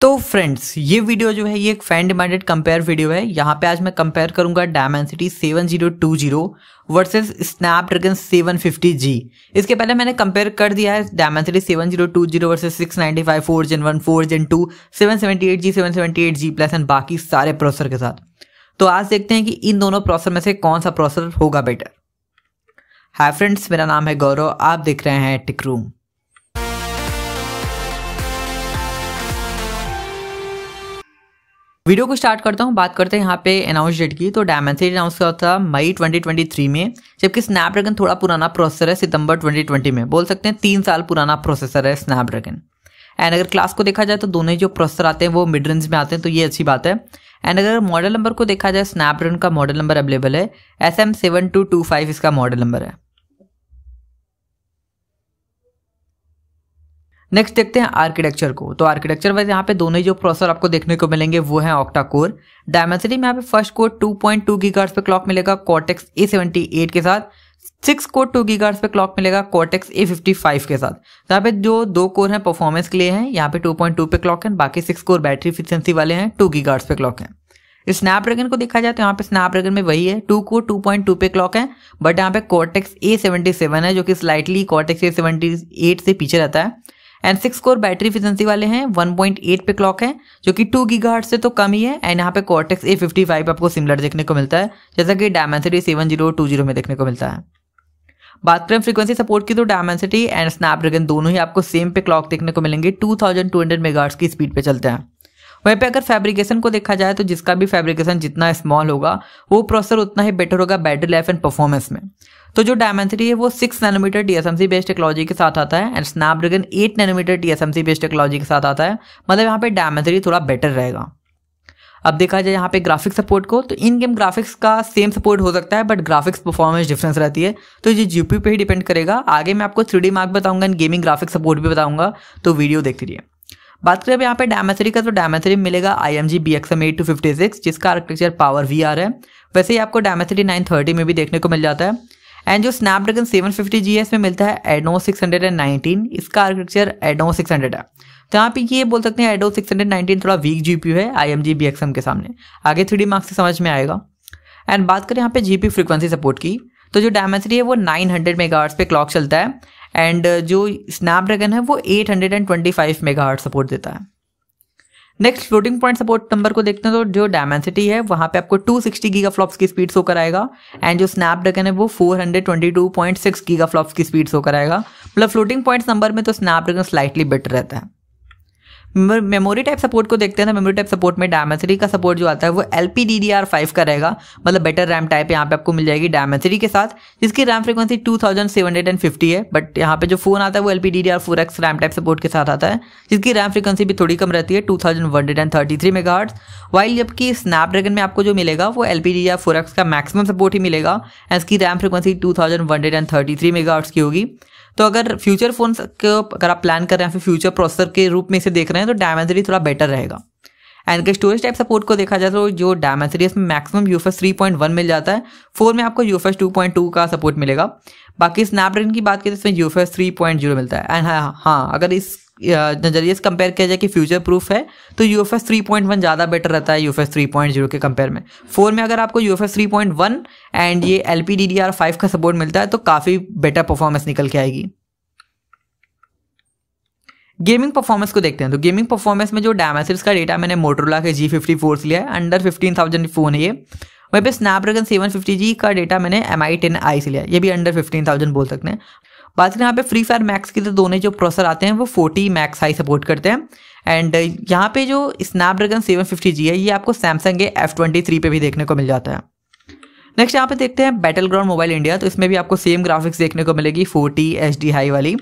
तो फ्रेंड्स ये वीडियो जो है ये एक फैन डिमांडेड कंपेयर वीडियो है यहाँ पे आज मैं कंपेयर करूंगा डायमेंसिटी 7020 वर्सेस स्नैपड्रैगन जी इसके पहले मैंने कंपेयर कर दिया है Dimensity 7020 versus five four gen one four gen two seven seventy eight G seven seventy eight G plus and बाकी सारे प्रोसेसर के साथ तो आज देखते हैं कि इन दोनों प्रोसेसर में से कौन सा प्रोसेसर होगा बेटर हाय फ्रेंड्स मेरा नाम है गौरव आप देख रहे हैं टिक रूम वीडियो को स्टार्ट करता हूँ बात करते हैं यहाँ पे अनाउंस डेट की तो डायमेंसिटी अनाउंस हुआ था मई 2023 में जबकि स्नैपड्रैगन थोड़ा पुराना प्रोसेसर है सितंबर 2020 में बोल सकते हैं तीन साल पुराना प्रोसेसर है स्नैपड्रैगन एंड अगर क्लास को देखा जाए तो दोनों ही जो प्रोसेसर आते हैं वो मिड रेंज में आते हैं तो ये अच्छी बात है एंड अगर मॉडल नंबर को देखा जाए स्नैपड्रैगन का मॉडल नंबर अवेलेबल है S M seven two two five इसका मॉडल नंबर है नेक्स्ट देखते हैं आर्किटेक्चर को तो आर्किटेक्चर वाइज यहाँ पे दोनों ही जो प्रोसेसर आपको देखने को मिलेंगे वो है ऑक्टा कोर डायमेंसिटी में यहाँ पे फर्स्ट कोर 2.2 गीगाहर्ट्ज पे क्लॉक मिलेगा कॉटेक्स ए सेवेंटी एट के साथ सिक्स कोर टू गार्ड्स पे क्लॉक मिलेगा कॉटेक्स ए फिफ्टी फाइव के साथ तो यहाँ पे जो दो कोर हैं परफॉर्मेंस के लिए हैं यहाँ पे टू पॉइंट टू पे क्लॉक है बाकी सिक्स कोर बैटरी इफिशियंसी वाले हैं टू गार्ड्स पे क्लॉक है स्नैप ड्रैगन को देखा जाए तो यहाँ पे स्नैप ड्रैगन में वही है two core two point two पे क्लॉक है बट यहाँ पे कॉटेक्स ए सेवेंटी सेवन है जो कि slightly cortex A seventy eight से पीछे रहता है and six core battery efficiency वाले हैं 1.8 पे क्लॉक है जो कि 2 गीगाहर्ट से तो कम ही है एंड यहाँ पे कॉर्टेक्स ए फिफ्टी फाइव आपको सिमिलर देखने को मिलता है जैसा कि Dimensity seven zero two zero में देखने को मिलता है बात करें फ्रीक्वेंसी सपोर्ट की तो डायमेंसिटी एंड स्नैपड्रैगन दोनों ही आपको सेम पे क्लॉक देखने को मिलेंगे 2200 मेगाहर्ट्ज की स्पीड पे चलते हैं वहीं पे अगर फैब्रिकेशन को देखा जाए तो जिसका भी फैब्रिकेशन जितना स्मॉल होगा वो प्रोसेसर उतना ही बेटर होगा बैटरी लाइफ एंड परफॉर्मेंस में तो जो डायमेंसिटी है वो six nanometer TSMC based technology के साथ आता है and Snapdragon eight nanometer TSMC based technology के साथ आता है मतलब यहाँ पे डायमेंसिटी थोड़ा बेटर रहेगा अब देखा जाए यहाँ पे ग्राफिक्स सपोर्ट को तो इन गेम ग्राफिक्स का सेम सपोर्ट हो सकता है बट ग्राफिक्स परफॉर्मेंस डिफरेंस रहती है तो ये जी पे ही डिपेंड करेगा आगे मैं आपको थ्री डी मार्क बताऊंगा एंड गेमिंग ग्राफिक्स सपोर्ट भी बताऊंगा तो वीडियो देख रहिए बात करें अब यहाँ पे डायमेसरी का तो डायमेसरी मिलेगा I M G B X M eight two fifty six जिसका आर्किटेक्चर पावर वी आर है वैसे ही आपको डायमेसरी नाइन थर्टी में भी देखने को मिल जाता है एंड जो स्नैपड्रैगन एस में मिलता है एडो सिक्स हंड्रेड एंड नाइनटीन इसका आर्किटेक्चर एडो हंड्रेड है तो यहाँ पे ये बोल सकते हैं एडो सिक्स हंड्रेड नाइनटीन थोड़ा वीक जी पी है आई एम जी बी के सामने आगे थ्री डी मार्क्स से समझ में आएगा एंड बात करें यहाँ पे जी पी फ्रिक्वेंसी सपोर्ट की तो जो डायमेंसरी है वो नाइन हंड्रेड मेगाहर्ट्स पे क्लॉक चलता है एंड जो स्नैपड्रैगन है वो eight hundred and twenty mega megahertz support देता है next floating point support number को देखते हैं तो जो डायमेंसिटी है वहाँ पे आपको 260 सिक्सटी गीगा फ्लॉप्स की स्पीड सो कराएगा एंड जो स्नैपड्रैगन है वो 422.6 गीगा फ्लॉप्स की स्पीड सो कराएगा मतलब फ्लोटिंग पॉइंट्स नंबर में तो स्नैपड्रैगन स्लाइटली बेटर रहता है मेमोरी टाइप सपोर्ट को देखते हैं तो मेमोरी टाइप सपोर्ट में डायमेसरी का सपोर्ट जो आता है वो L P D D R five का रहेगा मतलब बेटर रैम टाइप यहाँ पे आपको मिल जाएगी डायमेंसरी के साथ जिसकी RAM frequency two thousand seven hundred and fifty है बट यहाँ पे जो फोन आता है वो L P D D R four X RAM type support के साथ आता है जिसकी रैम फ्रीक्वेंसी भी थोड़ी कम रहती है two thousand one hundred and thirty three mega hertz while जबकि स्नैपड्रैगन में आपको जो मिलेगा वो L P D D R four X का मैक्सिमम सपोर्ट ही मिलेगा एंड इसकी RAM frequency two thousand one hundred and thirty three mega hertz की होगी तो अगर फ्यूचर फोन को अगर आप प्लान कर रहे हैं फिर फ्यूचर प्रोसेसर के रूप में इसे देख रहे हैं तो डायमेंसरी थोड़ा बेटर रहेगा एंड के स्टोरेज टाइप सपोर्ट को देखा जाए तो जो डायमेंसरी है इसमें maximum U three point one मिल जाता है फोर में आपको यू टू पॉइंट टू का सपोर्ट मिलेगा बाकी स्नैपड्रैगन की बात करें तो इसमें यू थ्री पॉइंट जीरो मिलता है एंड हाँ, हाँ हाँ अगर इस नज़रिए से कंपेयर किया जाए कि फ्यूचर प्रूफ है तो U F S three point one ज़्यादा बेटर रहता है U F S three point zero के कंपेयर में फोर में अगर आपको U F S three point one and ये L P D D R five का सपोर्ट मिलता है तो काफ़ी बेटर परफॉर्मेंस निकल के आएगी गेमिंग परफॉर्मेंस को देखते हैं तो गेमिंग परफॉर्मेंस में जो डायमेसिस का डेटा मैंने मोटरोला के जी फिफ्टी फोर से लिया है अंडर फिफ्टीन थाउजेंड फोन है ये वहीं पर स्नैपड्रैगन सेवन फिफ्टी जी का डेटा मैंने एम आई टेन आई से लिया ये भी अंडर फिफ्टीन थाउजेंड बोल सकते हैं बात करें यहाँ पे फ्री फायर मैक्स के तो दोनों जो प्रोसेसर आते हैं वो फोर्टी मैक्स हाई सपोर्ट करते हैं एंड यहाँ पे जो स्नैपड्रैगन सेवन फिफ्टी जी है ये आपको सैमसंग एफ ट्वेंटी थ्री पे भी देखने को मिल जाता है नेक्स्ट यहाँ पे देखते हैं बैटल ग्राउंड मोबाइल इंडिया तो इसमें भी आपको सेम ग्राफिक्स देखने को मिलेगी फोर्टी एच डी हाई वाली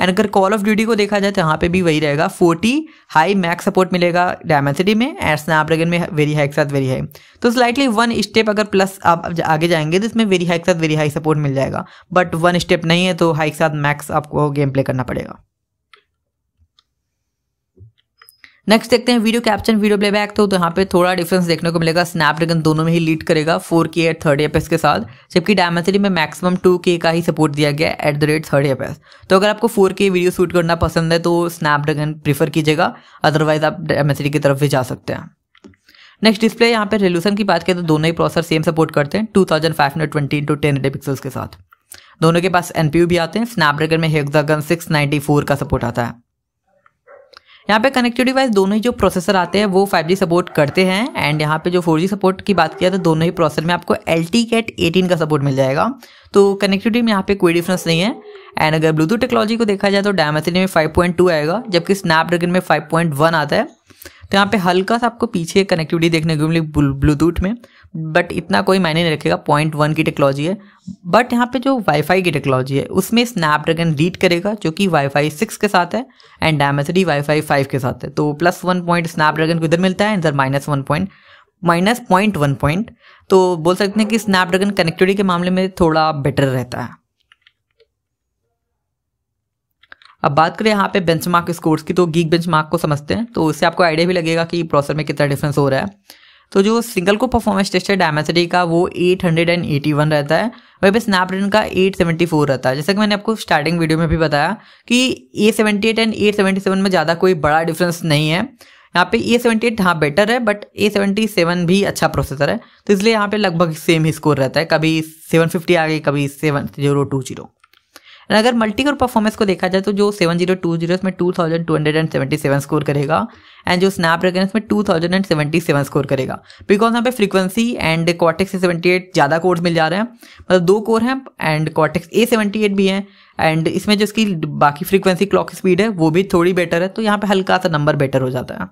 एंड अगर कॉल ऑफ ड्यूटी को देखा जाए तो यहाँ पे भी वही रहेगा फोर्टी हाई मैक्स सपोर्ट मिलेगा डायमेंसिटी में एंड स्नैपड्रैगन में वेरी हाई के साथ वेरी हाई तो स्लाइटली वन स्टेप अगर प्लस आप आगे जाएंगे तो इसमें वेरी हाई के साथ वेरी हाई सपोर्ट मिल जाएगा बट वन स्टेप नहीं है तो हाई के साथ मैक्स आपको गेम प्ले करना पड़ेगा नेक्स्ट देखते हैं वीडियो कैप्चन वीडियो प्लेबैक तो, तो यहाँ पे थोड़ा डिफरेंस देखने को मिलेगा स्नैपड्रैगन दोनों में ही लीड करेगा four K at third F के साथ जबकि डायमेंसिटी में मैक्सिमम टू के का ही सपोर्ट दिया गया at the rate third F तो अगर आपको फोर के वीडियो शूट करना पसंद है तो स्नैपड्रैगन प्रीफर कीजिएगा अदरवाइज आप डायमेंसिटी की तरफ भी जा सकते हैं नेक्स्ट डिस्प्ले यहाँ पे रेलूसन की बात करें तो दोनों ही प्रोसेसर सेम सपोर्ट करते हैं two thousand five hundred twenty into ten pixels के साथ दोनों के पास एनपीयू भी आते हैं स्नैपड्रैगन में हेक्सागन सिक्स नाइन्टी फोर का सपोर्ट आता है यहाँ पे कनेक्टिविटी वाइज दोनों ही जो प्रोसेसर आते हैं वो 5G सपोर्ट करते हैं एंड यहाँ पे जो 4G सपोर्ट की बात किया तो दोनों ही प्रोसेसर में आपको एल टी कैट एटीन का सपोर्ट मिल जाएगा तो कनेक्टिविटी में यहाँ पे कोई डिफरेंस नहीं है एंड अगर ब्लूटूथ टेक्नोलॉजी को देखा जाए तो डायमेसिटी में 5.2 आएगा जबकि स्नैपड्रैगन में 5.1 आता है तो यहाँ पे हल्का सा आपको पीछे कनेक्टिविटी देखने को मिली ब्लूटूथ में बट इतना कोई मायने नहीं रखेगा पॉइंट वन की टेक्नोलॉजी है बट यहाँ पे जो वाईफाई की टेक्नोलॉजी है उसमें स्नैपड्रैगन लीड करेगा जो कि वाईफाई सिक्स के साथ है एंड एमएसडी वाईफाई फाइव के साथ है तो प्लस वन पॉइंट स्नैपड्रैगन को इधर मिलता है इधर minus one point minus point one point तो बोल सकते हैं कि स्नैपड्रैगन कनेक्टिविटी के मामले में थोड़ा बेटर रहता है अब बात करें यहाँ पे बेंचमार्क स्कोर्स की तो गीक बेंचमार्क को समझते हैं तो उससे आपको आइडिया भी लगेगा कि प्रोसेसर में कितना डिफरेंस हो रहा है तो जो सिंगल को परफॉर्मेंस टेस्ट है डायमेसिटी का वो 881 रहता है वहीं पे स्नैपड्रैगन का 874 रहता है जैसा कि मैंने आपको स्टार्टिंग वीडियो में भी बताया कि एट एंड सेवन में ज़्यादा कोई बड़ा डिफरेंस नहीं है यहाँ पे एट हाँ बेटर है बट ए सेवेंटी सेवन भी अच्छा प्रोसेसर है तो इसलिए यहाँ पे लगभग सेम ही स्कोर रहता है कभी सेवन फिफ्टी आ गई कभी सेवन जीरो टू जीरो और अगर मल्टी कोर परफॉर्मेंस को देखा जाए तो जो सेवन जीरो टू जीरो इसमें two thousand two hundred and seventy seven score करेगा एंड जो स्नैप ड्रैगन इसमें two thousand and seventy seven score करेगा बिकॉज यहाँ पे frequency and cortex A seventy eight ज़्यादा कोर्स मिल जा रहे हैं मतलब दो कोर हैं and cortex A seventy eight भी हैं एंड इसमें जो इसकी बाकी फ्रीक्वेंसी क्लॉक स्पीड है वो भी थोड़ी बेटर है तो यहाँ पे हल्का सा नंबर बेटर हो जाता है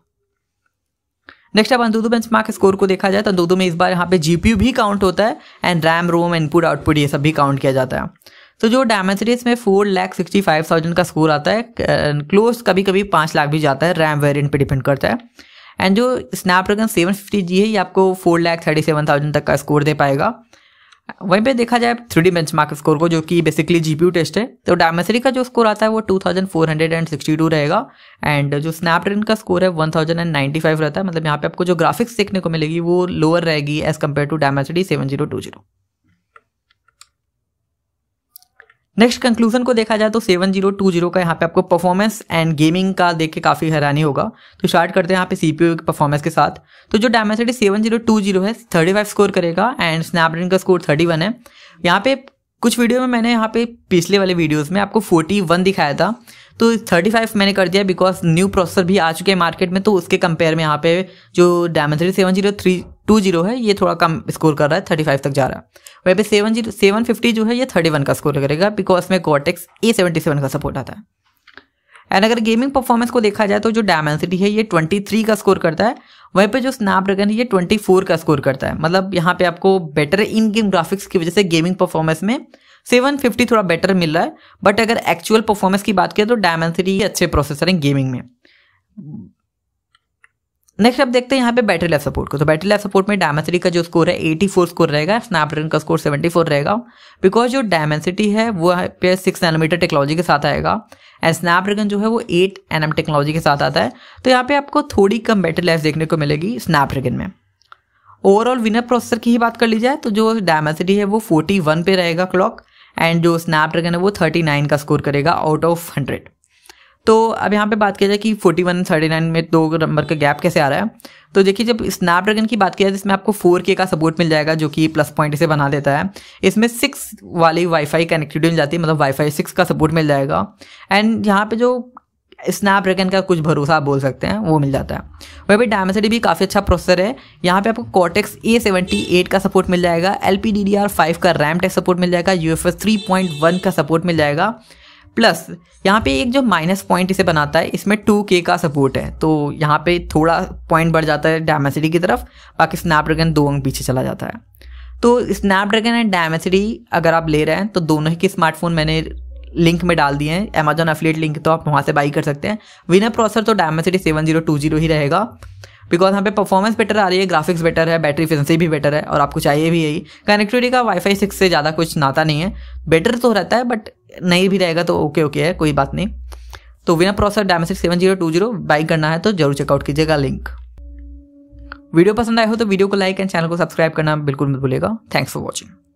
नेक्स्ट अब अंदूदू मार्क स्कोर को देखा जाए तो अंदूदू में इस बार यहाँ पे जीपीयू भी काउंट होता है and RAM ROM input output ये सब भी काउंट किया जाता है तो जो डायमेंसरीज में four lakh sixty five thousand का स्कोर आता है क्लोज कभी कभी पाँच लाख भी जाता है रैम वेरियंट पर डिपेंड करता है एंड जो स्नैपड्रैगन सेवन फिफ्टी जी है ये आपको four lakh thirty seven thousand तक का स्कोर दे पाएगा वहीं पे देखा जाए three D benchmark score को जो कि बेसिकली जी टेस्ट है तो डायमेसरी का जो स्कोर आता है वो two thousand four hundred and sixty two रहेगा एंड जो स्नैपड्रैगन का स्कोर है one thousand and ninety five रहता है मतलब यहाँ पे आपको जो ग्राफिक्स देखने को मिलेगी वो लोअर रहेगी as compare to Dimensity seven zero two zero next conclusion को देखा जाए तो सेवन जीरो टू जीरो का यहाँ पे आपको परफॉर्मेंस एंड गेमिंग का देख के काफ़ी हैरानी होगा तो स्टार्ट करते हैं यहाँ पे सीपीयू के परफॉर्मेंस के साथ तो जो Dimensity seven zero two zero है थर्टी फाइव स्कोर करेगा एंड स्नैपड्रैगन का स्कोर थर्टी वन है यहाँ पे कुछ वीडियो में मैंने यहाँ पे पिछले वाले वीडियोज में आपको वन दिखाया था तो फाइव मैंने कर दिया बिकॉज न्यू प्रोसेसर भी आ चुके हैं मार्केट में तो उसके कंपेयर में यहाँ पे जो Dimensity seven zero three two zero है ये थोड़ा कम स्कोर कर रहा है थर्टी फाइव तक जा रहा है वहीं पे सेवन जीरो सेवन फिफ्टी जो है ये थर्टी वन का स्कोर करेगा बिकॉज में कॉटेक्स ए सेवेंटी सेवन का सपोर्ट आता है एंड अगर गेमिंग परफॉर्मेंस को देखा जाए तो जो डायमेंसिटी है ये ट्वेंटी थ्री का स्कोर करता है वहीं पे जो स्नैपड्रैगन है ये ट्वेंटी फोर का स्कोर करता है मतलब यहाँ पे आपको बेटर इन गेम ग्राफिक्स की वजह से गेमिंग परफॉर्मेंस में सेवन फिफ्टी थोड़ा बेटर मिल रहा है बट अगर एक्चुअल परफॉर्मेंस की बात करें तो डायमेंसिटी अच्छे प्रोसेसर हैं गेमिंग में नेक्स्ट अब देखते हैं यहाँ पे बैटरी लाइफ सपोर्ट को तो बैटरी लाइफ सपोर्ट में डायमेंसिटी का जो स्कोर है एटी फोर स्कोर रहेगा स्नैपड्रैगन का स्कोर सेवेंटी फोर रहेगा बिकॉज जो डायमेंसिटी है वो पे सिक्स एनोमीटर टेक्नोलॉजी के साथ आएगा एंड स्नैपड्रैगन जो है वो एट एन टेक्नोलॉजी के साथ आता है तो यहाँ पे आपको थोड़ी कम बैटरी लाइफ देखने को मिलेगी स्नैपड्रैगन में ओवरऑल विनर प्रोसेसर की ही बात कर ली जाए तो जो डायमेंसिटी है वो फोर्टी पे रहेगा क्लॉक एंड जो स्नैपड्रैगन है वो थर्टी का स्कोर करेगा आउट ऑफ हंड्रेड तो अब यहाँ पे बात किया जाए कि फोर्टी वन थर्टी नाइन में दो नंबर का गैप कैसे आ रहा है तो देखिए जब स्नैपड्रैगन की बात किया जाए इसमें आपको फोर के का सपोर्ट मिल जाएगा जो कि प्लस पॉइंट इसे बना देता है इसमें सिक्स वाली वाईफाई कनेक्टिविटी मिल जाती है मतलब वाईफाई सिक्स का सपोर्ट मिल जाएगा एंड यहाँ पे जो स्नैपड्रैगन का कुछ भरोसा आप बोल सकते हैं वो मिल जाता है वही भी डायमेसिटी भी काफ़ी अच्छा प्रोसेसर है यहाँ पे आपको कॉटेक्स ए सेवेंटी एट का सपोर्ट मिल जाएगा L P D D R five का रैम टेक सपोर्ट मिल जाएगा U F S three point one का सपोर्ट मिल जाएगा प्लस यहाँ पे एक जो माइनस पॉइंट इसे बनाता है इसमें टू के का सपोर्ट है तो यहाँ पे थोड़ा पॉइंट बढ़ जाता है डायमेसिटी की तरफ बाकी स्नैपड्रैगन दो अंक पीछे चला जाता है तो स्नैपड्रैगन एंड डायमेसिटी अगर आप ले रहे हैं तो दोनों ही के स्मार्टफोन मैंने लिंक में डाल दिए हैं अमेजॉन अफिलेट लिंक तो आप वहाँ से बाई कर सकते हैं विनर प्रोसेसर तो Dimensity seven zero two zero ही रहेगा बिकॉज यहाँ पे परफॉर्मेंस बेटर आ रही है ग्राफिक्स बेटर है बैटरी फिजेंसी भी बेटर है और आपको चाहिए भी यही कनेक्टिविटी का वाईफाई सिक्स से ज़्यादा कुछ नाता नहीं है बेटर तो रहता है बट नहीं भी रहेगा तो ओके ओके है कोई बात नहीं तो winner processor Dimensity seven zero two zero buy करना है तो जरूर चेकआउट कीजिएगा लिंक वीडियो पसंद आए हो तो वीडियो को लाइक एंड चैनल को सब्सक्राइब करना बिल्कुल मत भूलेगा थैंक्स फॉर वॉचिंग